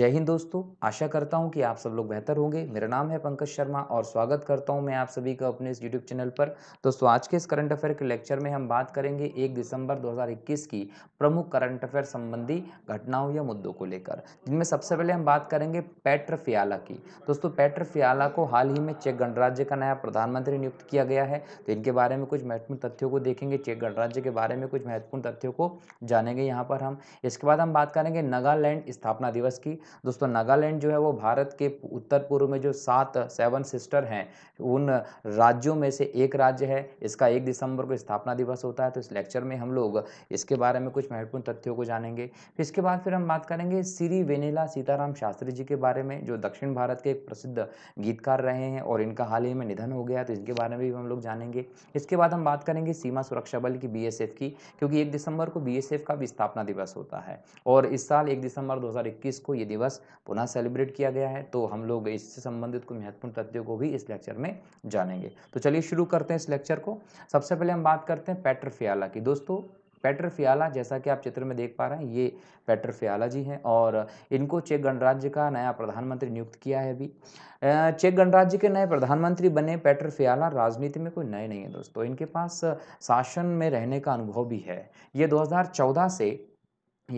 जय हिंद दोस्तों आशा करता हूं कि आप सब लोग बेहतर होंगे मेरा नाम है पंकज शर्मा और स्वागत करता हूं मैं आप सभी का अपने इस यूट्यूब चैनल पर दोस्तों आज के इस करंट अफेयर के लेक्चर में हम बात करेंगे 1 दिसंबर 2021 की प्रमुख करंट अफेयर संबंधी घटनाओं या मुद्दों को लेकर जिनमें सबसे पहले हम बात करेंगे पैट्र फियाला की दोस्तों पैट्र फियाला को हाल ही में चेक गणराज्य का नया प्रधानमंत्री नियुक्त किया गया है तो इनके बारे में कुछ महत्वपूर्ण तथ्यों को देखेंगे चेक गणराज्य के बारे में कुछ महत्वपूर्ण तथ्यों को जानेंगे यहाँ पर हम इसके बाद हम बात करेंगे नागालैंड स्थापना दिवस की दोस्तों नागालैंड जो है वो भारत के उत्तर पूर्व में जो सात सेवन सिस्टर हैं उन राज्यों में से एक राज्य है इसका एक दिसंबर को स्थापना दिवस होता है तो इस लेक्चर में हम लोग इसके बारे में कुछ महत्वपूर्ण तथ्यों को जानेंगे फिर इसके बाद फिर हम बात करेंगे श्री वेनेला सीताराम शास्त्री जी के बारे में जो दक्षिण भारत के एक प्रसिद्ध गीतकार रहे हैं और इनका हाल ही में निधन हो गया तो इनके बारे में भी हम लोग जानेंगे इसके बाद हम बात करेंगे सीमा सुरक्षा बल की बी की क्योंकि एक दिसंबर को बी का भी स्थापना दिवस होता है और इस साल एक दिसंबर दो को ये दिवस पुनः सेलिब्रेट किया गया है तो हम लोग इससे संबंधित कुछ महत्वपूर्ण तथ्यों को भी इस लेक्चर में जानेंगे तो चलिए शुरू करते हैं इस लेक्चर को सबसे पहले हम बात करते हैं पैट्रफियाला की दोस्तों पेट्रफियाला जैसा कि आप चित्र में देख पा रहे हैं ये पेट्रफियाला जी हैं और इनको चेक गणराज्य का नया प्रधानमंत्री नियुक्त किया है अभी चेक गणराज्य के नए प्रधानमंत्री बने पेट्रफियाला राजनीति में कोई नए नहीं है दोस्तों इनके पास शासन में रहने का अनुभव भी है ये 2014 से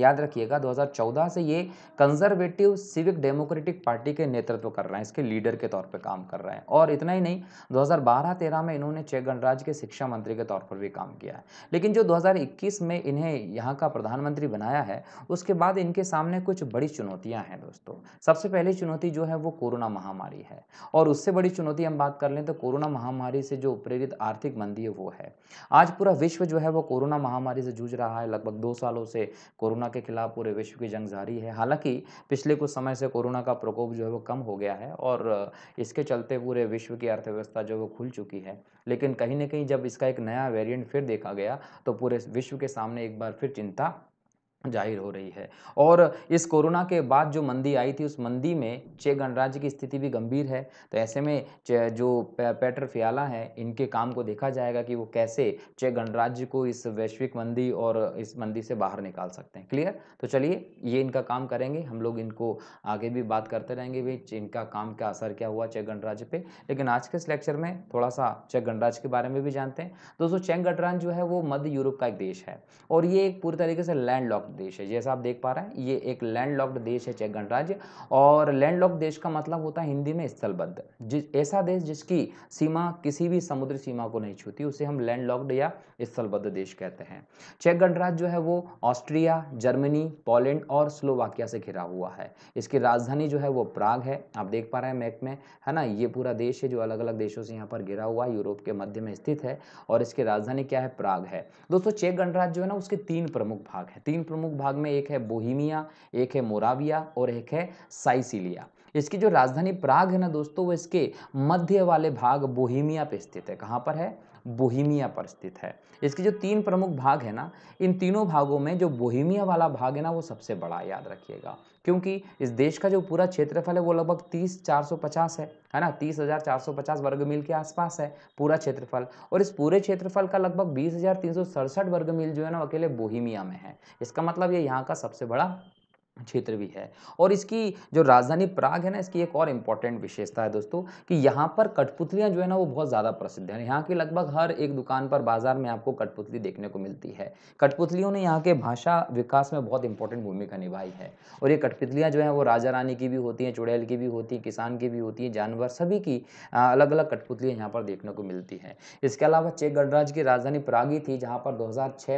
याद रखिएगा 2014 से ये कंजर्वेटिव सिविक डेमोक्रेटिक पार्टी के नेतृत्व कर रहे हैं इसके लीडर के तौर पे काम कर रहे हैं और इतना ही नहीं 2012-13 में इन्होंने चेक गणराज्य के शिक्षा मंत्री के तौर पर भी काम किया है लेकिन जो 2021 में इन्हें यहाँ का प्रधानमंत्री बनाया है उसके बाद इनके सामने कुछ बड़ी चुनौतियाँ हैं दोस्तों सबसे पहली चुनौती जो है वो कोरोना महामारी है और उससे बड़ी चुनौती हम बात कर लें तो कोरोना महामारी से जो प्रेरित आर्थिक मंदी है वो है आज पूरा विश्व जो है वो कोरोना महामारी से जूझ रहा है लगभग दो सालों से कोरोना कोरोना के खिलाफ पूरे विश्व की जंग जारी है हालांकि पिछले कुछ समय से कोरोना का प्रकोप जो है वो कम हो गया है और इसके चलते पूरे विश्व की अर्थव्यवस्था जो है वो खुल चुकी है लेकिन कहीं ना कहीं जब इसका एक नया वेरिएंट फिर देखा गया तो पूरे विश्व के सामने एक बार फिर चिंता जाहिर हो रही है और इस कोरोना के बाद जो मंदी आई थी उस मंदी में चेक गणराज्य की स्थिति भी गंभीर है तो ऐसे में जो पेटर फियाला हैं इनके काम को देखा जाएगा कि वो कैसे चेक गणराज्य को इस वैश्विक मंदी और इस मंदी से बाहर निकाल सकते हैं क्लियर तो चलिए ये इनका काम करेंगे हम लोग इनको आगे भी बात करते रहेंगे भाई इनका काम का असर क्या हुआ चेक गणराज्य पर लेकिन आज के इस लेक्चर में थोड़ा सा चेक गणराज्य के बारे में भी जानते हैं दोस्तों चेक गणराज जो है वो मध्य यूरोप का एक देश है और ये एक पूरी तरीके से लैंड लॉक देश है जैसा आप देख पा रहे हैं ये एक लैंडलॉक्ड देश है चेक गणराज्य और लैंडलॉक्ड देश का मतलब होता है हिंदी में स्थलबद्ध जिस ऐसा देश जिसकी सीमा किसी भी समुद्र सीमा को नहीं छूती उसे हम लैंडलॉक्ड या स्थलबद्ध देश कहते हैं चेक गणराज्य जो है वो ऑस्ट्रिया जर्मनी पोलैंड और स्लोवाकिया से घिरा हुआ है इसकी राजधानी जो है वो प्राग है आप देख पा रहे हैं मैक में है ना ये पूरा देश है जो अलग अलग देशों से यहाँ पर घिरा हुआ है यूरोप के मध्य में स्थित है और इसकी राजधानी क्या है प्राग है दोस्तों चेक गणराज्य जो है ना उसके तीन प्रमुख भाग हैं तीन प्रमुख प्रमुख भाग में एक है बोहिमिया एक है मोराविया और एक है साइसिलिया इसकी जो राजधानी प्राग है ना दोस्तों वो इसके मध्य वाले भाग बोहिमिया पे स्थित है कहाँ पर है बोहिमिया पर स्थित है इसके जो तीन प्रमुख भाग है ना इन तीनों भागों में जो बोहिमिया वाला भाग है ना वो सबसे बड़ा याद रखिएगा क्योंकि इस देश का जो पूरा क्षेत्रफल है वो लगभग तीस चार सौ पचास है है ना तीस हज़ार चार सौ पचास वर्ग मील के आसपास है पूरा क्षेत्रफल और इस पूरे क्षेत्रफल का लगभग बीस हज़ार तीन सौ सड़सठ वर्ग मील जो है ना अकेले बोहिमिया में है इसका मतलब ये यहाँ का सबसे बड़ा क्षेत्र भी है और इसकी जो राजधानी प्राग है ना इसकी एक और इम्पॉर्टेंट विशेषता है दोस्तों कि यहाँ पर कठपुतलियाँ जो है ना वो बहुत ज़्यादा प्रसिद्ध हैं यहाँ की लगभग हर एक दुकान पर बाजार में आपको कठपुतली देखने को मिलती है कठपुतलियों ने यहाँ के भाषा विकास में बहुत इंपॉर्टेंट भूमिका निभाई है और ये कठपुतलियाँ जो हैं वो राजा रानी की भी होती हैं चुड़ैल की भी होती हैं किसान की भी होती हैं जानवर सभी की अलग अलग कठपुतलियाँ यहाँ पर देखने को मिलती हैं इसके अलावा चेक गणराज की राजधानी प्राग ही थी जहाँ पर दो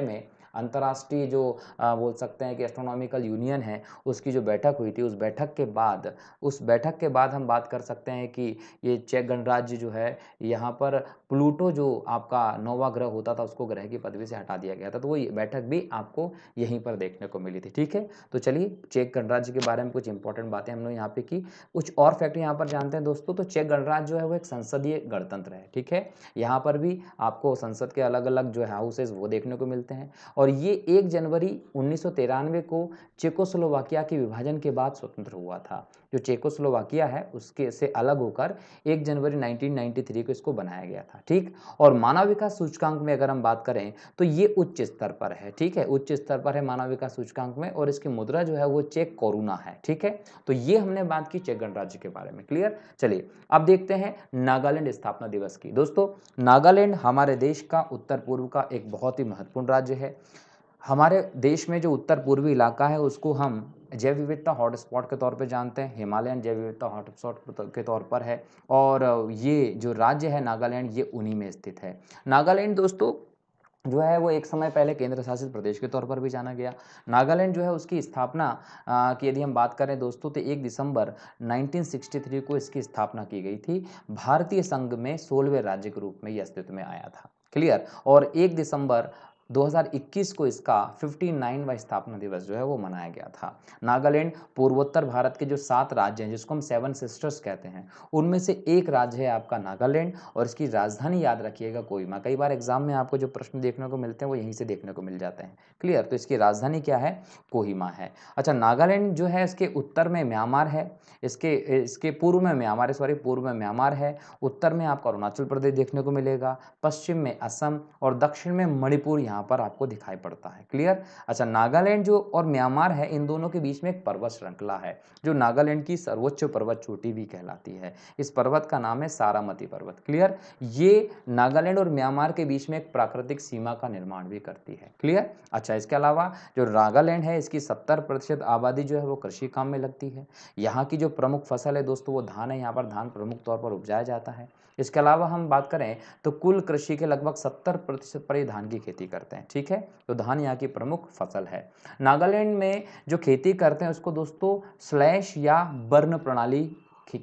में अंतर्राष्ट्रीय जो बोल सकते हैं कि एस्ट्रोनॉमिकल यूनियन है उसकी जो बैठक हुई थी उस बैठक के बाद उस बैठक के बाद हम बात कर सकते हैं कि ये चेक गणराज्य जो है यहाँ पर प्लूटो जो आपका नोवा ग्रह होता था उसको ग्रह की पदवी से हटा दिया गया था तो वो बैठक भी आपको यहीं पर देखने को मिली थी ठीक है तो चलिए चेक गणराज्य के बारे में कुछ इंपॉर्टेंट बातें हमने यहाँ पे की कुछ और फैक्ट यहाँ पर जानते हैं दोस्तों तो चेक गणराज्य जो है वो एक संसदीय गणतंत्र है ठीक है यहाँ पर भी आपको संसद के अलग अलग जो है हाउसेज वो देखने को मिलते हैं और ये एक जनवरी उन्नीस को चेकोस्लोवाकिया के विभाजन के बाद स्वतंत्र हुआ था जो चेकोस्लोवाकिया है उसके से अलग होकर 1 जनवरी 1993 को इसको बनाया गया था ठीक और मानव विकास सूचकांक में अगर हम बात करें तो ये उच्च स्तर पर है ठीक है उच्च स्तर पर है मानव विकास सूचकांक में और इसकी मुद्रा जो है वो चेक कोरोना है ठीक है तो ये हमने बात की चेक गणराज्य के बारे में क्लियर चलिए अब देखते हैं नागालैंड स्थापना दिवस की दोस्तों नागालैंड हमारे देश का उत्तर पूर्व का एक बहुत ही महत्वपूर्ण राज्य है हमारे देश में जो उत्तर पूर्वी इलाका है उसको हम जैव विविधता हॉटस्पॉट के तौर पर जानते हैं हिमालयन जैव विविधता हॉटस्पॉट के तौर पर है और ये जो राज्य है नागालैंड ये उन्हीं में स्थित है नागालैंड दोस्तों जो है वो एक समय पहले केंद्र शासित प्रदेश के तौर पर भी जाना गया नागालैंड जो है उसकी स्थापना की यदि हम बात करें दोस्तों तो एक दिसंबर 1963 को इसकी स्थापना की गई थी भारतीय संघ में सोलहवें राज्य के रूप में ये अस्तित्व में आया था क्लियर और एक दिसंबर 2021 को इसका 59वां स्थापना दिवस जो है वो मनाया गया था नागालैंड पूर्वोत्तर भारत के जो सात राज्य हैं जिसको हम सेवन सिस्टर्स कहते हैं उनमें से एक राज्य है आपका नागालैंड और इसकी राजधानी याद रखिएगा कोयमा कई बार एग्जाम में आपको जो प्रश्न देखने को मिलते हैं वो यहीं से देखने को मिल जाते हैं क्लियर तो इसकी राजधानी क्या है कोहिमा है अच्छा नागालैंड जो है इसके उत्तर में म्यांमार है इसके इसके पूर्व में म्यांमार सॉरी पूर्व में म्यांमार है उत्तर में आपका अरुणाचल प्रदेश देखने को मिलेगा पश्चिम में असम और दक्षिण में मणिपुर यहाँ यहाँ पर आपको दिखाई पड़ता है क्लियर अच्छा नागालैंड जो और म्यांमार है इन दोनों के बीच में एक पर्वत श्रृंखला है जो नागालैंड की सर्वोच्च पर्वत चोटी भी कहलाती है इस पर्वत का नाम है सारामती पर्वत क्लियर ये नागालैंड और म्यांमार के बीच में एक प्राकृतिक सीमा का निर्माण भी करती है क्लियर अच्छा इसके अलावा जो नागालैंड है इसकी सत्तर प्रतिशत आबादी जो है वो कृषि काम में लगती है यहाँ की जो प्रमुख फसल है दोस्तों वो धान है यहाँ पर धान प्रमुख तौर पर उपजाया जाता है इसके अलावा हम बात करें तो कुल कृषि के लगभग 70 प्रतिशत पर ही धान की खेती करते हैं ठीक है तो धान यहाँ की प्रमुख फसल है नागालैंड में जो खेती करते हैं उसको दोस्तों स्लैश या बर्न प्रणाली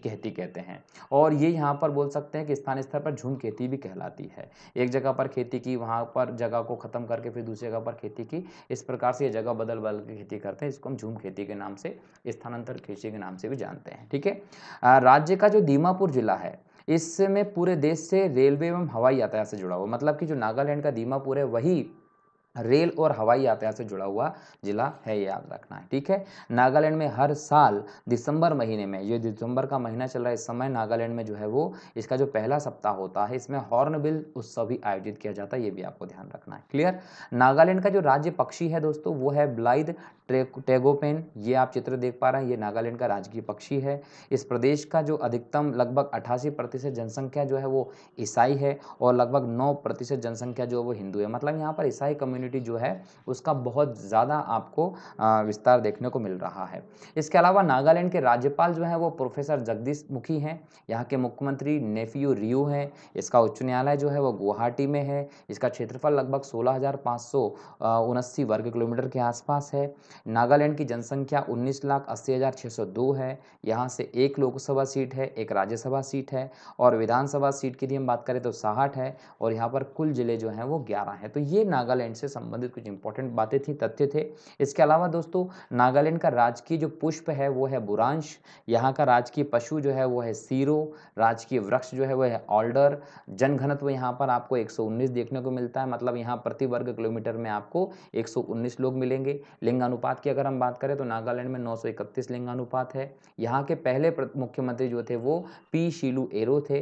खेती कहते हैं और ये यहाँ पर बोल सकते हैं कि स्थानीय स्तर पर झूम खेती भी कहलाती है एक जगह पर खेती की वहाँ पर जगह को ख़त्म करके फिर दूसरी जगह पर खेती की इस प्रकार से ये जगह बदल बदल के खेती करते हैं इसको हम झूम खेती के नाम से स्थानांतर खेती के नाम से भी जानते हैं ठीक है राज्य का जो दीमापुर जिला है इसमें पूरे देश से रेलवे एवं हवाई यातायात से जुड़ा हुआ मतलब कि जो नागालैंड का दीमापुर है वही रेल और हवाई यातायात से जुड़ा हुआ जिला है याद रखना है ठीक है नागालैंड में हर साल दिसंबर महीने में ये दिसंबर का महीना चल रहा है इस समय नागालैंड में जो है वो इसका जो पहला सप्ताह होता है इसमें हॉर्नबिल उत्सव भी आयोजित किया जाता है ये भी आपको ध्यान रखना है क्लियर नागालैंड का जो राज्य पक्षी है दोस्तों वो है ब्लाइद टेगोपेन ये आप चित्र देख पा रहे हैं ये नागालैंड का राजकीय पक्षी है इस प्रदेश का जो अधिकतम लगभग अठासी प्रतिशत जनसंख्या जो है वो ईसाई है और लगभग नौ प्रतिशत जनसंख्या जो है वो हिंदू है मतलब यहाँ पर ईसाई कम्युनिटी कम्युनिटी जो है उसका बहुत ज़्यादा आपको विस्तार देखने को मिल रहा है इसके अलावा नागालैंड के राज्यपाल जो हैं वो प्रोफेसर जगदीश मुखी हैं यहाँ के मुख्यमंत्री नेफियू रियू हैं इसका उच्च न्यायालय जो है वो गुवाहाटी में है इसका क्षेत्रफल लगभग सोलह वर्ग किलोमीटर के आसपास है नागालैंड की जनसंख्या उन्नीस लाख अस्सी हज़ार छः सौ दो है यहाँ से एक लोकसभा सीट है एक राज्यसभा सीट है और विधानसभा सीट की यदि हम बात करें तो साहठ है और यहाँ पर कुल ज़िले जो हैं वो ग्यारह हैं तो ये नागालैंड से संबंधित कुछ इंपॉर्टेंट बातें थी तथ्य थे इसके अलावा दोस्तों नागालैंड का राजकीय जो पुष्प है वो है बुरांश यहाँ का राजकीय पशु जो है वो है सीरो राजकीय वृक्ष जो है वो है ऑल्डर जनघनत्व यहाँ पर आपको एक देखने को मिलता है मतलब यहाँ प्रति वर्ग किलोमीटर में आपको एक लोग मिलेंगे लिंगानुपात की अगर हम बात करें तो नागालैंड में नौ लिंगानुपात है यहाँ के पहले मुख्यमंत्री जो थे वो पी शीलू एरो थे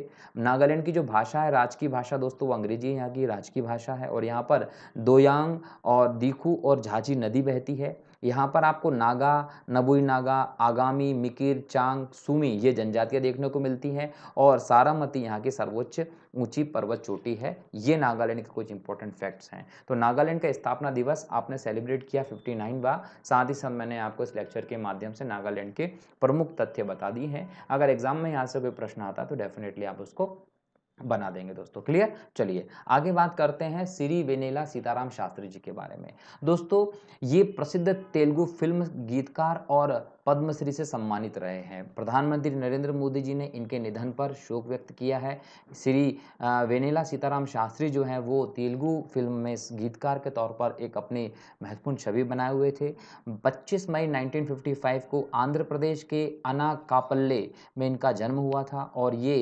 नागालैंड की जो भाषा है राजकीय भाषा दोस्तों वो अंग्रेजी यहाँ की राजकीय भाषा है और यहाँ पर दोयान दियांग और दीखू और झाझी नदी बहती है यहाँ पर आपको नागा नबुई नागा आगामी मिकिर चांग सुमी ये जनजातियाँ देखने को मिलती हैं और सारामती यहाँ की सर्वोच्च ऊंची पर्वत चोटी है ये नागालैंड के कुछ इंपॉर्टेंट फैक्ट्स हैं तो नागालैंड का स्थापना दिवस आपने सेलिब्रेट किया 59 बार साथ ही साथ मैंने आपको इस लेक्चर के माध्यम से नागालैंड के प्रमुख तथ्य बता दिए हैं अगर एग्जाम में यहाँ से कोई प्रश्न आता तो डेफिनेटली आप उसको बना देंगे दोस्तों क्लियर चलिए आगे बात करते हैं श्री वेनेला सीताराम शास्त्री जी के बारे में दोस्तों ये प्रसिद्ध तेलुगु फिल्म गीतकार और पद्मश्री से सम्मानित रहे हैं प्रधानमंत्री नरेंद्र मोदी जी ने इनके निधन पर शोक व्यक्त किया है श्री वेनेला सीताराम शास्त्री जो हैं वो तेलुगु फिल्म में गीतकार के तौर पर एक अपनी महत्वपूर्ण छवि बनाए हुए थे 25 मई 1955 को आंध्र प्रदेश के अनाकापल्ले में इनका जन्म हुआ था और ये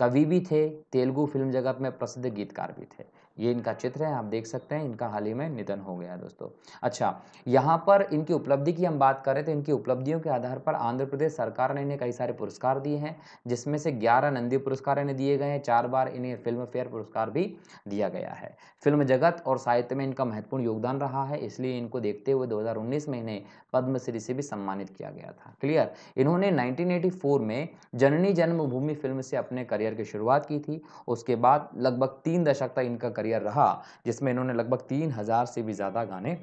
कवि भी थे तेलुगु फिल्म जगत में प्रसिद्ध गीतकार भी थे ये इनका चित्र है आप देख सकते हैं इनका हाल ही में निधन हो गया दोस्तों अच्छा यहाँ पर इनकी उपलब्धि की हम बात करें तो इनकी उपलब्धियों के आधार पर आंध्र प्रदेश सरकार ने इन्हें कई सारे पुरस्कार दिए हैं जिसमें से ग्यारह नंदी पुरस्कार इन्हें दिए गए हैं चार बार इन्हें फिल्म फेयर पुरस्कार भी दिया गया है फिल्म जगत और साहित्य में इनका महत्वपूर्ण योगदान रहा है इसलिए इनको देखते हुए दो में इन्हें पद्मश्री से भी सम्मानित किया गया था क्लियर इन्होंने नाइनटीन में जननी जन्मभूमि फिल्म से अपने करियर की शुरुआत की थी उसके बाद लगभग तीन दशक तक इनका करियर रहा जिसमें इन्होंने लगभग तीन हज़ार से भी ज़्यादा गाने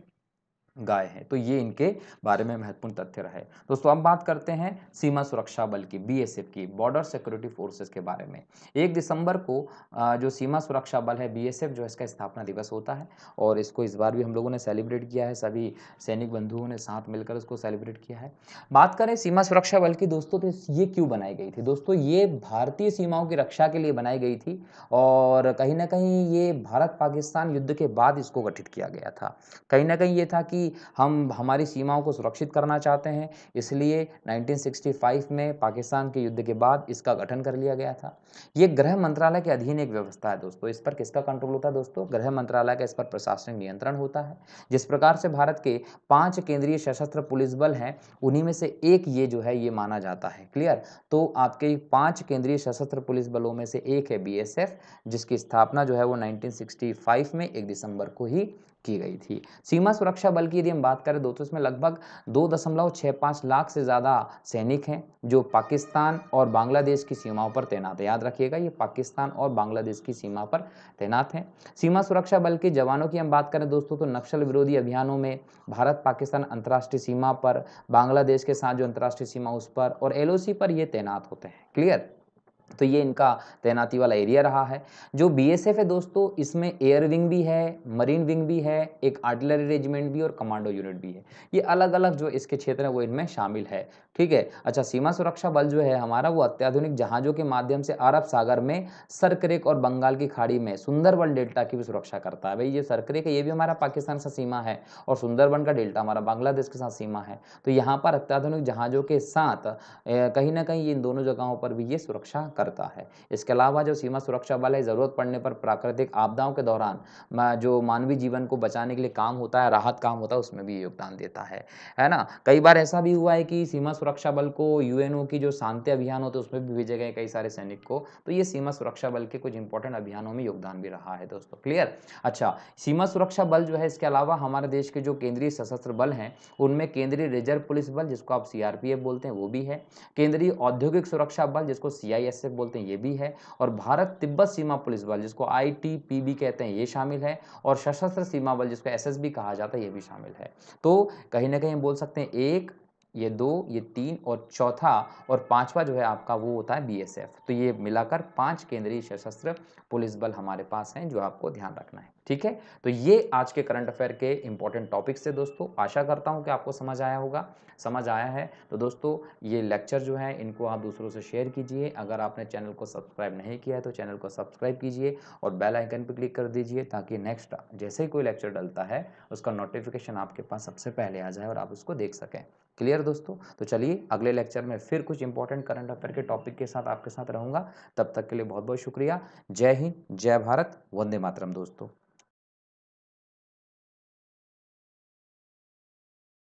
गाय हैं तो ये इनके बारे में महत्वपूर्ण तथ्य रहे दोस्तों अब बात करते हैं सीमा सुरक्षा बल की बीएसएफ की बॉर्डर सिक्योरिटी फोर्सेस के बारे में एक दिसंबर को जो सीमा सुरक्षा बल है बीएसएफ जो इसका स्थापना दिवस होता है और इसको इस बार भी हम लोगों ने सेलिब्रेट किया है सभी सैनिक बंधुओं ने साथ मिलकर उसको सेलिब्रेट किया है बात करें सीमा सुरक्षा बल की दोस्तों तो ये क्यों बनाई गई थी दोस्तों ये भारतीय सीमाओं की रक्षा के लिए बनाई गई थी और कहीं ना कहीं ये भारत पाकिस्तान युद्ध के बाद इसको गठित किया गया था कहीं ना कहीं ये था कि हम हमारी सीमाओं को सुरक्षित करना चाहते हैं इसलिए 1965 में पाकिस्तान के युद्ध के बाद इसका गठन कर लिया गया था ये गृह मंत्रालय के अधीन एक व्यवस्था है दोस्तों इस पर किसका कंट्रोल होता है दोस्तों गृह मंत्रालय का इस पर प्रशासनिक नियंत्रण होता है जिस प्रकार से भारत के पाँच केंद्रीय सशस्त्र पुलिस बल हैं उन्हीं में से एक ये जो है ये माना जाता है क्लियर तो आपके पाँच केंद्रीय सशस्त्र पुलिस बलों में से एक है बी जिसकी स्थापना जो है वो नाइनटीन में एक दिसंबर को ही की गई थी सीमा सुरक्षा बल की यदि हम बात करें दोस्तों इसमें लगभग दो दशमलव छः पाँच लाख से ज़्यादा सैनिक हैं जो पाकिस्तान और बांग्लादेश की सीमाओं पर तैनात है याद रखिएगा ये पाकिस्तान और बांग्लादेश की सीमा पर तैनात हैं सीमा सुरक्षा बल के जवानों की हम बात करें दोस्तों तो नक्सल विरोधी अभियानों में भारत पाकिस्तान अंतर्राष्ट्रीय सीमा पर बांग्लादेश के साथ जो अंतर्राष्ट्रीय सीमा उस पर और एल पर ये तैनात होते हैं क्लियर तो ये इनका तैनाती वाला एरिया रहा है जो बीएसएफ है दोस्तों इसमें एयर विंग भी है मरीन विंग भी है एक आर्टिलरी रेजिमेंट भी और कमांडो यूनिट भी है ये अलग अलग जो इसके क्षेत्र हैं वो इनमें शामिल है ठीक है अच्छा सीमा सुरक्षा बल जो है हमारा वो अत्याधुनिक जहाज़ों के माध्यम से अरब सागर में सरकरेक और बंगाल की खाड़ी में सुंदरबन डेल्टा की भी सुरक्षा करता है भाई ये सरकरेक है ये भी हमारा पाकिस्तान का सीमा है और सुंदरबन का डेल्टा हमारा बांग्लादेश के साथ सीमा है तो यहाँ पर अत्याधुनिक जहाज़ों के साथ कहीं ना कहीं इन दोनों जगहों पर भी ये सुरक्षा करता है इसके अलावा जो सीमा सुरक्षा बल है ज़रूरत पड़ने पर प्राकृतिक आपदाओं के दौरान जो मानवीय जीवन को बचाने के लिए काम होता है राहत काम होता है उसमें भी योगदान देता है है ना कई बार ऐसा भी हुआ है कि सीमा सुरक्षा बल को यूएनओ की जो शांति अभियान होते हैं उसमें भी भेजे गए कई सारे सैनिक को तो ये सीमा सुरक्षा बल के कुछ इंपॉर्टेंट अभियानों में योगदान भी रहा है दोस्तों क्लियर अच्छा सीमा सुरक्षा बल जो है इसके अलावा हमारे देश के जो केंद्रीय सशस्त्र बल हैं उनमें केंद्रीय रिजर्व पुलिस बल जिसको आप सीआरपीएफ बोलते हैं वो भी है केंद्रीय औद्योगिक सुरक्षा बल जिसको सी परिषद बोलते हैं ये भी है और भारत तिब्बत सीमा पुलिस बल जिसको आई कहते हैं ये शामिल है और सशस्त्र सीमा बल जिसको एस कहा जाता है ये भी शामिल है तो कहीं ना कहीं बोल सकते हैं एक ये दो ये तीन और चौथा और पांचवा जो है आपका वो होता है बीएसएफ तो ये मिलाकर पांच केंद्रीय सशस्त्र पुलिस बल हमारे पास हैं जो आपको ध्यान रखना है ठीक है तो ये आज के करंट अफेयर के इंपॉर्टेंट टॉपिक्स थे दोस्तों आशा करता हूँ कि आपको समझ आया होगा समझ आया है तो दोस्तों ये लेक्चर जो है इनको आप दूसरों से शेयर कीजिए अगर आपने चैनल को सब्सक्राइब नहीं किया है तो चैनल को सब्सक्राइब कीजिए और बेल आइकन पर क्लिक कर दीजिए ताकि नेक्स्ट जैसे ही कोई लेक्चर डलता है उसका नोटिफिकेशन आपके पास सबसे पहले आ जाए और आप उसको देख सकें क्लियर दोस्तों तो चलिए अगले लेक्चर में फिर कुछ इंपॉर्टेंट करंट अफेयर के टॉपिक के साथ आपके साथ रहूँगा तब तक के लिए बहुत बहुत शुक्रिया जय हिंद जय भारत वंदे मातरम दोस्तों